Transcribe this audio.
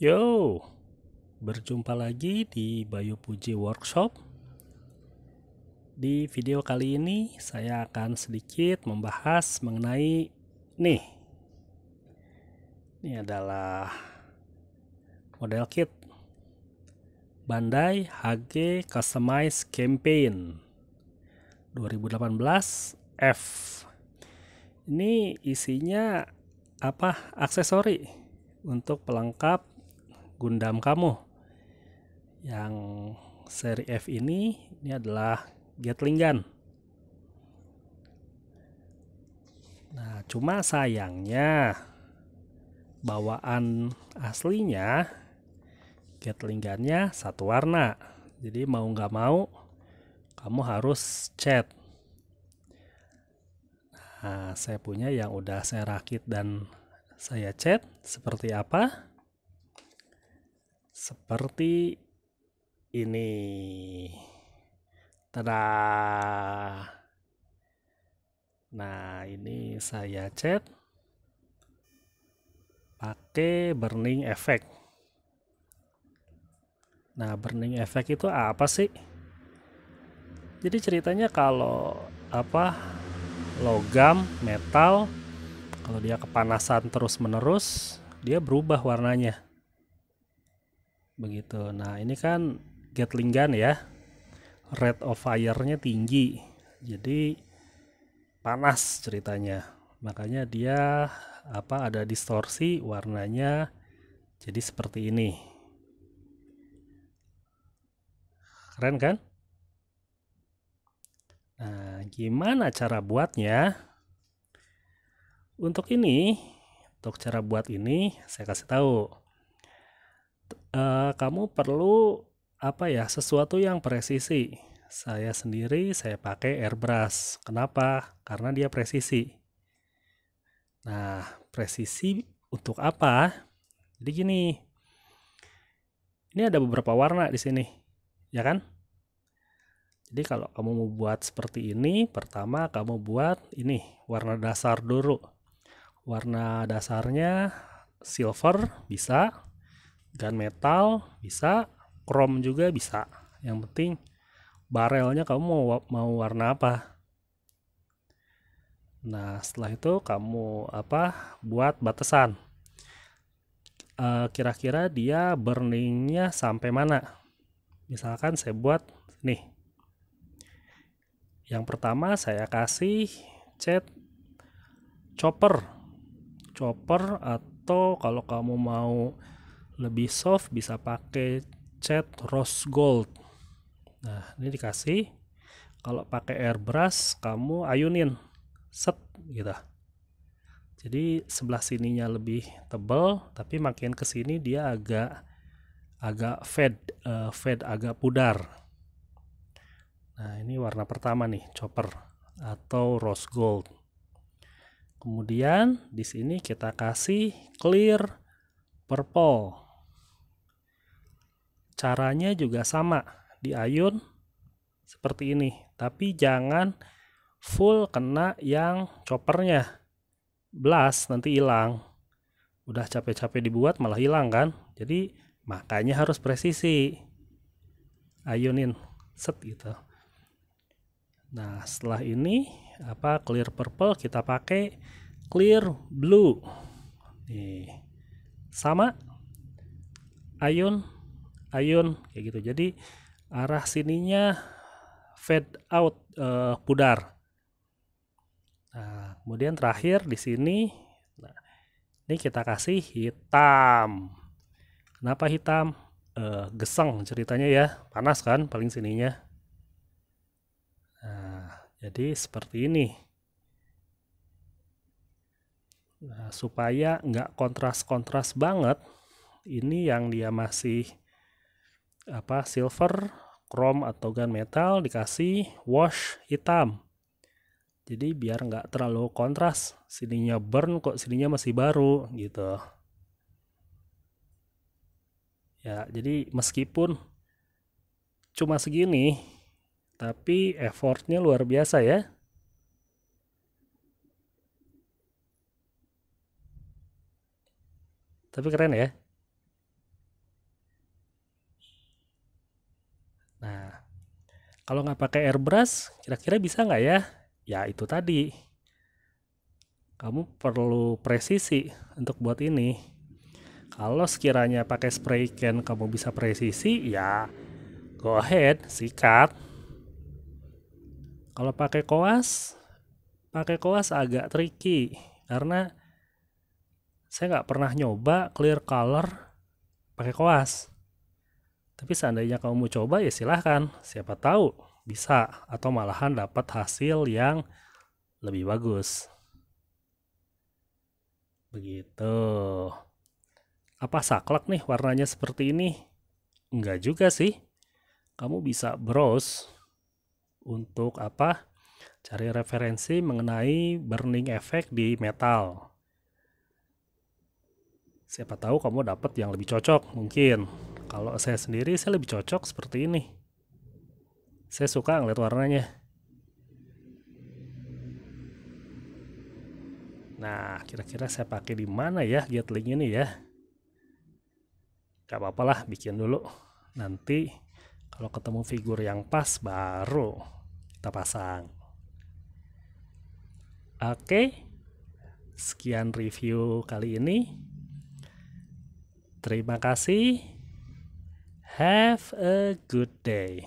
Yo, berjumpa lagi di Bayu Puji Workshop. Di video kali ini saya akan sedikit membahas mengenai nih. Ini adalah model kit Bandai HG Customize Campaign 2018 F. Ini isinya apa? Aksesori untuk pelengkap Gundam kamu. Yang seri F ini ini adalah Gatling Gun. Nah, cuma sayangnya bawaan aslinya Gatling gun satu warna. Jadi mau nggak mau kamu harus cat. Nah, saya punya yang udah saya rakit dan saya cat seperti apa? seperti ini. Tada. Nah, ini saya cat pakai burning effect. Nah, burning effect itu apa sih? Jadi ceritanya kalau apa logam metal kalau dia kepanasan terus-menerus, dia berubah warnanya begitu nah ini kan Gatling gun ya red of fire-nya tinggi jadi panas ceritanya makanya dia apa ada distorsi warnanya jadi seperti ini keren kan nah gimana cara buatnya untuk ini untuk cara buat ini saya kasih tahu uh, kamu perlu apa ya sesuatu yang presisi. Saya sendiri saya pakai airbrush. Kenapa? Karena dia presisi. Nah, presisi untuk apa? Jadi gini. Ini ada beberapa warna di sini. Ya kan? Jadi kalau kamu mau buat seperti ini, pertama kamu buat ini warna dasar dulu. Warna dasarnya silver bisa, metal bisa chrome juga bisa yang penting barelnya kamu mau mau warna apa nah setelah itu kamu apa buat batasan eh, kira-kira e, dia burningnya sampai mana misalkan saya buat nih yang pertama saya kasih cat chopper chopper atau kalau kamu mau lebih soft bisa pakai cat rose gold nah ini dikasih kalau pakai airbrush kamu ayunin set gitu jadi sebelah sininya lebih tebal tapi makin ke sini dia agak agak fade uh, fade agak pudar nah ini warna pertama nih chopper atau rose gold kemudian di sini kita kasih clear purple Caranya juga sama, diayun seperti ini, tapi jangan full kena yang choppernya. blast nanti hilang. Udah capek-capek dibuat malah hilang kan? Jadi makanya harus presisi. Ayunin set gitu. Nah, setelah ini apa clear purple kita pakai clear blue. Nih. Sama ayun Ayun kayak gitu jadi arah sininya fade out uh, pudar nah kemudian terakhir di sini nah, ini kita kasih hitam kenapa hitam uh, geseng ceritanya ya panas kan paling sininya nah jadi seperti ini nah supaya nggak kontras-kontras banget ini yang dia masih apa silver, chrome atau metal dikasih wash hitam. Jadi biar nggak terlalu kontras. Sininya burn kok sininya masih baru gitu. Ya, jadi meskipun cuma segini tapi effortnya luar biasa ya. Tapi keren ya. kalau nggak pakai airbrush kira-kira bisa nggak ya ya itu tadi kamu perlu presisi untuk buat ini kalau sekiranya pakai spray can kamu bisa presisi ya go ahead sikat kalau pakai koas pakai koas agak tricky karena saya nggak pernah nyoba clear color pakai koas tapi seandainya kamu mau coba ya silahkan, siapa tahu bisa atau malahan dapat hasil yang lebih bagus. Begitu. Apa saklek nih warnanya seperti ini? Enggak juga sih. Kamu bisa browse untuk apa? Cari referensi mengenai burning effect di metal. Siapa tahu kamu dapat yang lebih cocok mungkin. Kalau saya sendiri saya lebih cocok seperti ini. Saya suka ngeliat warnanya. Nah, kira-kira saya pakai di mana ya Gatling ini ya? Gak apa-apa lah, bikin dulu. Nanti kalau ketemu figur yang pas baru kita pasang. Oke, sekian review kali ini. Terima kasih. Have a good day.